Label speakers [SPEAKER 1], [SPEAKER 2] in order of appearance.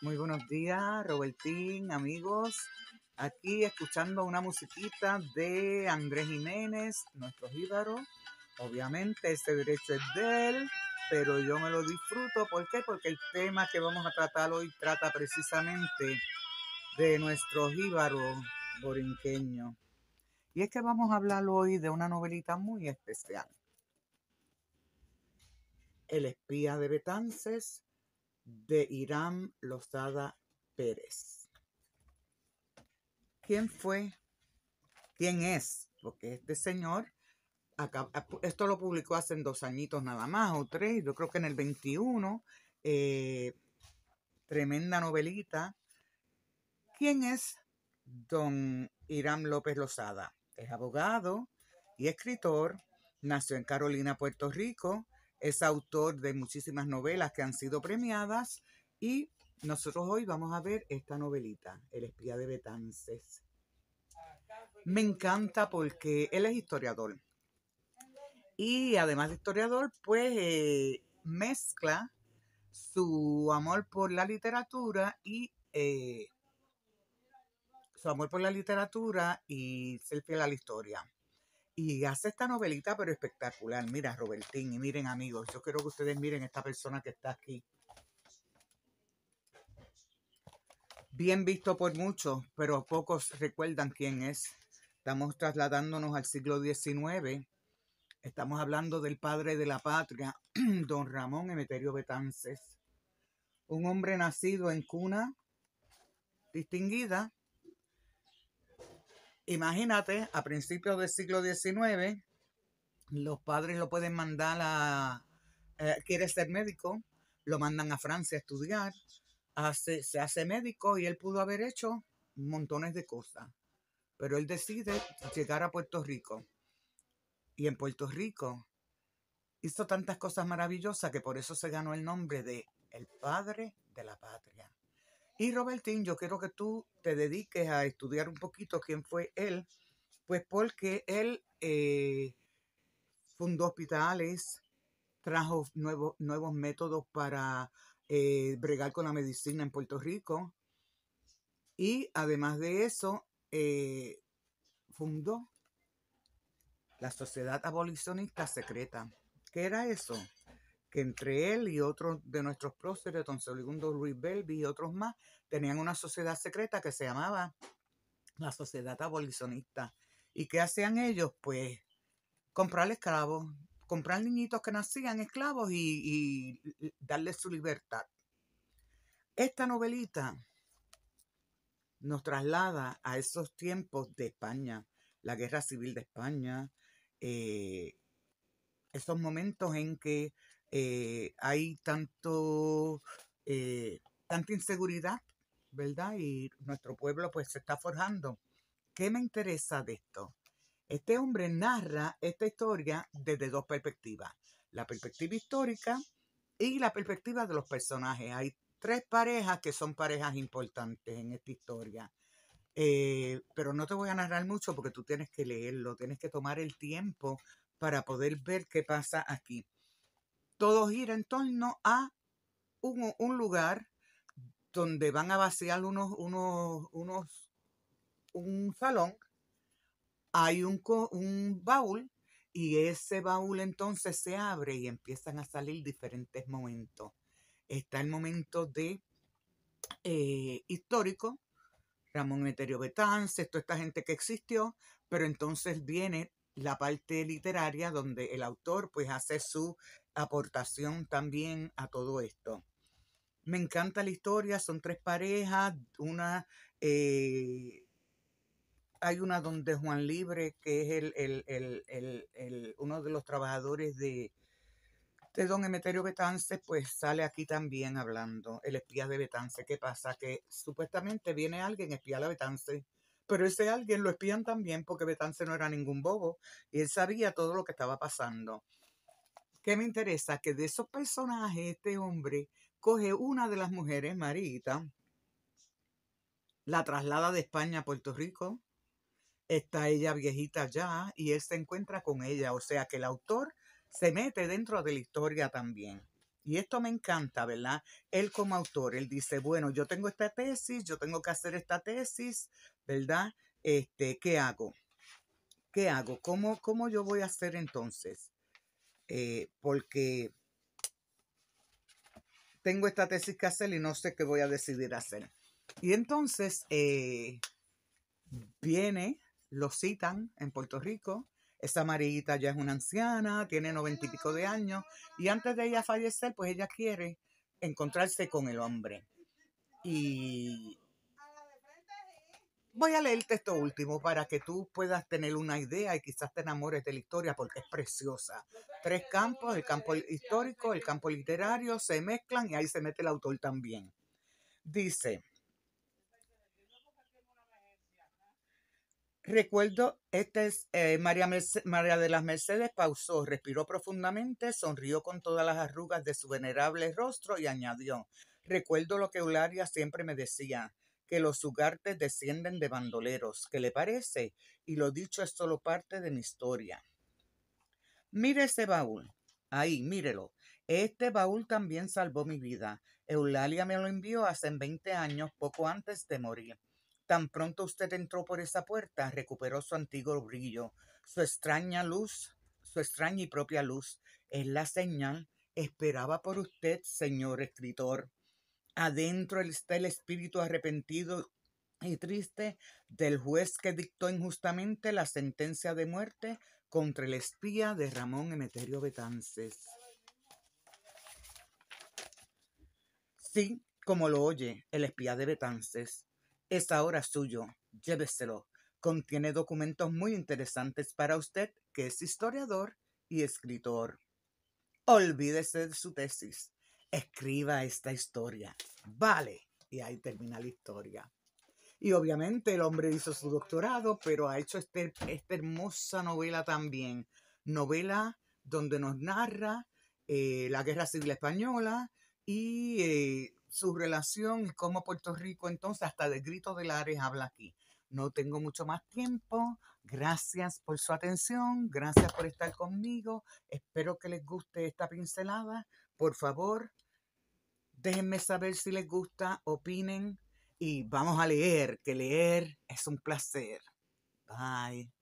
[SPEAKER 1] Muy buenos días, Robertín, amigos. Aquí escuchando una musiquita de Andrés Jiménez, nuestro jíbaro. Obviamente este derecho es de él, pero yo me lo disfruto. ¿Por qué? Porque el tema que vamos a tratar hoy trata precisamente de nuestro jíbaro borinqueño. Y es que vamos a hablar hoy de una novelita muy especial. El espía de Betances de Irán Lozada Pérez. ¿Quién fue? ¿Quién es? Porque este señor, ah, esto lo publicó hace dos añitos nada más, o tres, yo creo que en el 21, eh, tremenda novelita. ¿Quién es don Irán López Lozada? Es abogado y escritor, nació en Carolina, Puerto Rico, es autor de muchísimas novelas que han sido premiadas y nosotros hoy vamos a ver esta novelita, El espía de Betances. Me encanta porque él es historiador. Y además de historiador, pues eh, mezcla su amor por la literatura y eh, su amor por la literatura y ser fiel a la historia y hace esta novelita, pero espectacular. Mira, Robertín, y miren, amigos, yo quiero que ustedes miren esta persona que está aquí. Bien visto por muchos, pero pocos recuerdan quién es. Estamos trasladándonos al siglo XIX. Estamos hablando del padre de la patria, don Ramón Emeterio Betances. Un hombre nacido en cuna distinguida, Imagínate, a principios del siglo XIX, los padres lo pueden mandar a, eh, quiere ser médico, lo mandan a Francia a estudiar, se hace médico y él pudo haber hecho montones de cosas, pero él decide llegar a Puerto Rico. Y en Puerto Rico hizo tantas cosas maravillosas que por eso se ganó el nombre de el padre de la patria. Y Robertín, yo quiero que tú te dediques a estudiar un poquito quién fue él, pues porque él eh, fundó hospitales, trajo nuevos, nuevos métodos para eh, bregar con la medicina en Puerto Rico y además de eso eh, fundó la Sociedad Abolicionista Secreta. ¿Qué era eso? que entre él y otros de nuestros próceres, don Segundo Ruiz Belvi y otros más, tenían una sociedad secreta que se llamaba la Sociedad Abolicionista. ¿Y qué hacían ellos? Pues comprar esclavos, comprar niñitos que nacían esclavos y, y darles su libertad. Esta novelita nos traslada a esos tiempos de España, la guerra civil de España, eh, esos momentos en que eh, hay tanto, eh, tanta inseguridad, ¿verdad? Y nuestro pueblo pues se está forjando. ¿Qué me interesa de esto? Este hombre narra esta historia desde dos perspectivas, la perspectiva histórica y la perspectiva de los personajes. Hay tres parejas que son parejas importantes en esta historia. Eh, pero no te voy a narrar mucho porque tú tienes que leerlo, tienes que tomar el tiempo para poder ver qué pasa aquí todos gira en torno a un, lugar donde van a vaciar unos, unos, unos, un salón, hay un, baúl y ese baúl entonces se abre y empiezan a salir diferentes momentos. Está el momento de eh, histórico, Ramón Eterio Betances, toda esta gente que existió, pero entonces viene la parte literaria donde el autor pues hace su aportación también a todo esto. Me encanta la historia, son tres parejas, una... Eh, hay una donde Juan Libre, que es el, el, el, el uno de los trabajadores de, de don Emeterio Betance, pues sale aquí también hablando, el espía de Betance. ¿Qué pasa? Que supuestamente viene alguien a espiar a Betance, pero ese alguien lo espían también porque Betance no era ningún bobo y él sabía todo lo que estaba pasando. ¿Qué me interesa? Que de esos personajes, este hombre coge una de las mujeres, Marita, la traslada de España a Puerto Rico, está ella viejita ya y él se encuentra con ella, o sea que el autor se mete dentro de la historia también. Y esto me encanta, ¿verdad? Él como autor, él dice, bueno, yo tengo esta tesis, yo tengo que hacer esta tesis, ¿verdad? Este, ¿Qué hago? ¿Qué hago? ¿Cómo, cómo yo voy a hacer entonces? Eh, porque tengo esta tesis que hacer y no sé qué voy a decidir hacer. Y entonces eh, viene, lo citan en Puerto Rico, esa marita ya es una anciana, tiene noventa y pico de años, y antes de ella fallecer, pues ella quiere encontrarse con el hombre. Y Voy a leerte esto último para que tú puedas tener una idea y quizás te enamores de la historia porque es preciosa. Tres campos, el campo histórico, el campo literario, se mezclan y ahí se mete el autor también. Dice, Recuerdo, este es eh, María, María, de las Mercedes, pausó, respiró profundamente, sonrió con todas las arrugas de su venerable rostro y añadió, recuerdo lo que Eularia siempre me decía, que los ugartes descienden de bandoleros, ¿qué le parece? Y lo dicho es solo parte de mi historia. Mire ese baúl. Ahí, mírelo. Este baúl también salvó mi vida. Eulalia me lo envió hace 20 años, poco antes de morir. Tan pronto usted entró por esa puerta, recuperó su antiguo brillo, su extraña luz, su extraña y propia luz. Es la señal. Esperaba por usted, señor escritor. Adentro está el espíritu arrepentido y triste del juez que dictó injustamente la sentencia de muerte contra el espía de Ramón Emeterio Betances. Sí, como lo oye, el espía de Betances. Es ahora suyo, lléveselo. Contiene documentos muy interesantes para usted, que es historiador y escritor. Olvídese de su tesis escriba esta historia. Vale, y ahí termina la historia. Y obviamente el hombre hizo su doctorado, pero ha hecho este, esta hermosa novela también. Novela donde nos narra eh, la Guerra Civil Española y eh, su relación y cómo Puerto Rico entonces hasta de Grito de Lares habla aquí. No tengo mucho más tiempo. Gracias por su atención. Gracias por estar conmigo. Espero que les guste esta pincelada por favor, déjenme saber si les gusta, opinen y vamos a leer, que leer es un placer. Bye.